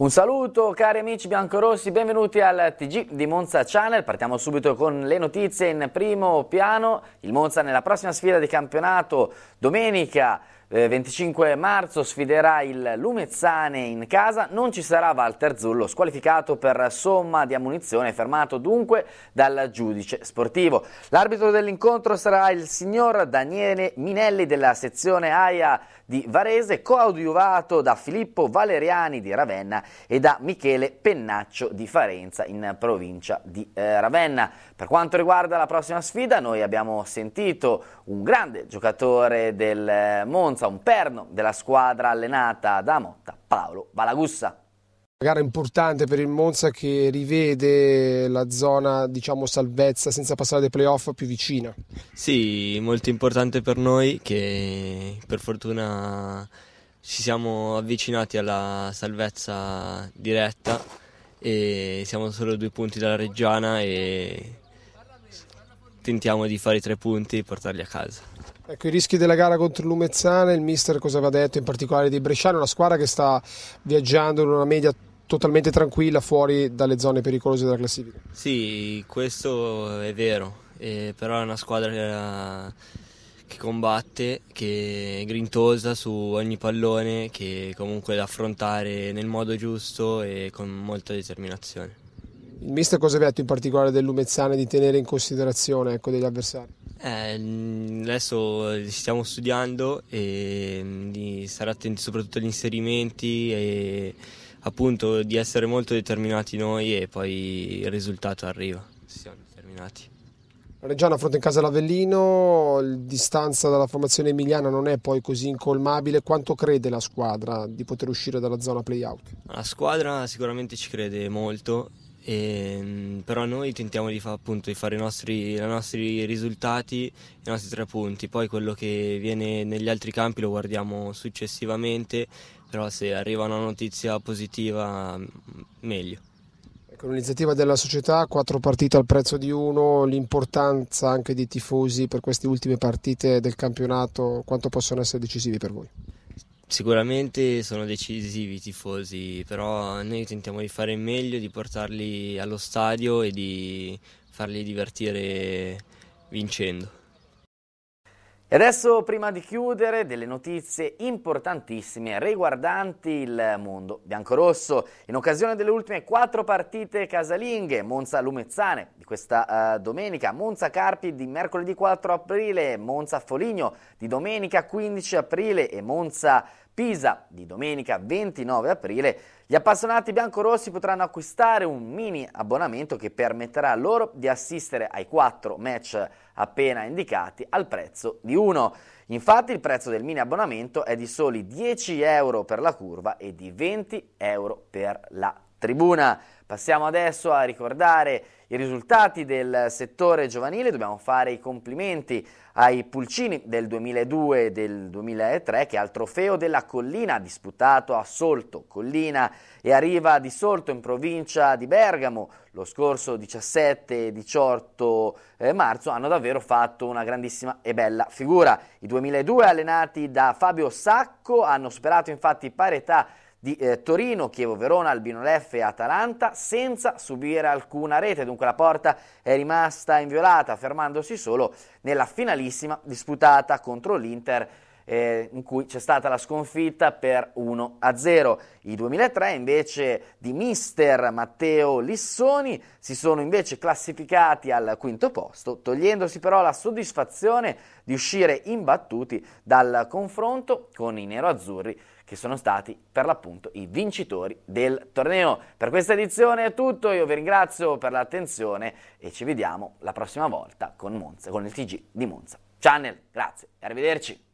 Un saluto cari amici biancorossi, benvenuti al TG di Monza Channel. Partiamo subito con le notizie in primo piano. Il Monza nella prossima sfida di campionato domenica 25 eh, marzo sfiderà il Lumezzane in casa, non ci sarà Walter Zullo, squalificato per somma di ammunizione, fermato dunque dal giudice sportivo. L'arbitro dell'incontro sarà il signor Daniele Minelli della sezione AIA di Varese, coadiuvato da Filippo Valeriani di Ravenna e da Michele Pennaccio di Farenza in provincia di eh, Ravenna. Per quanto riguarda la prossima sfida, noi abbiamo sentito un grande giocatore del eh, Monza, Monza un perno della squadra allenata da Motta, Paolo Balagussa. Una gara importante per il Monza che rivede la zona diciamo, salvezza senza passare dai playoff più vicina. Sì, molto importante per noi che per fortuna ci siamo avvicinati alla salvezza diretta e siamo solo due punti dalla Reggiana e tentiamo di fare i tre punti e portarli a casa. Ecco, i rischi della gara contro il Lumezzane, il mister cosa aveva detto in particolare di Bresciano, una squadra che sta viaggiando in una media totalmente tranquilla fuori dalle zone pericolose della classifica. Sì, questo è vero, eh, però è una squadra che, era... che, combatte, che è grintosa su ogni pallone, che comunque da affrontare nel modo giusto e con molta determinazione. Il mister cosa aveva detto in particolare del Lumezzane di tenere in considerazione ecco, degli avversari? Eh, adesso eh, stiamo studiando e mm, di stare attenti soprattutto agli inserimenti e appunto di essere molto determinati noi e poi il risultato arriva. Siamo determinati. Reggiano affronta in casa l'Avellino, la distanza dalla formazione emiliana non è poi così incolmabile. Quanto crede la squadra di poter uscire dalla zona playout? La squadra sicuramente ci crede molto e, ehm, però noi tentiamo di, fa, appunto, di fare i nostri, i nostri, risultati, i nostri tre punti, poi quello che viene negli altri campi lo guardiamo successivamente, però se arriva una notizia positiva mm, meglio. Con ecco, l'iniziativa della società, quattro partite al prezzo di uno, l'importanza anche dei tifosi per queste ultime partite del campionato, quanto possono essere decisivi per voi? Sicuramente sono decisivi i tifosi, però noi tentiamo di fare il meglio, di portarli allo stadio e di farli divertire vincendo. E adesso, prima di chiudere, delle notizie importantissime riguardanti il mondo biancorosso. In occasione delle ultime quattro partite casalinghe, Monza-Lumezzane di questa uh, domenica, Monza-Carpi di mercoledì 4 aprile, Monza-Foligno di domenica 15 aprile e Monza Pisa di domenica 29 aprile, gli appassionati biancorossi potranno acquistare un mini abbonamento che permetterà loro di assistere ai quattro match appena indicati al prezzo di uno. Infatti il prezzo del mini abbonamento è di soli 10 euro per la curva e di 20 euro per la curva tribuna. Passiamo adesso a ricordare i risultati del settore giovanile, dobbiamo fare i complimenti ai Pulcini del 2002 e del 2003 che al trofeo della collina disputato a Solto, Collina e a Riva di Solto in provincia di Bergamo lo scorso 17 18 eh, marzo hanno davvero fatto una grandissima e bella figura. I 2002 allenati da Fabio Sacco hanno superato infatti parità di eh, Torino, Chievo Verona, Albino Leffe e Atalanta senza subire alcuna rete, dunque la porta è rimasta inviolata fermandosi solo nella finalissima disputata contro l'Inter eh, in cui c'è stata la sconfitta per 1-0. I 2003 invece di mister Matteo Lissoni si sono invece classificati al quinto posto, togliendosi però la soddisfazione di uscire imbattuti dal confronto con i neroazzurri che sono stati per l'appunto i vincitori del torneo. Per questa edizione è tutto, io vi ringrazio per l'attenzione e ci vediamo la prossima volta con, Monza, con il TG di Monza. Channel, grazie e arrivederci.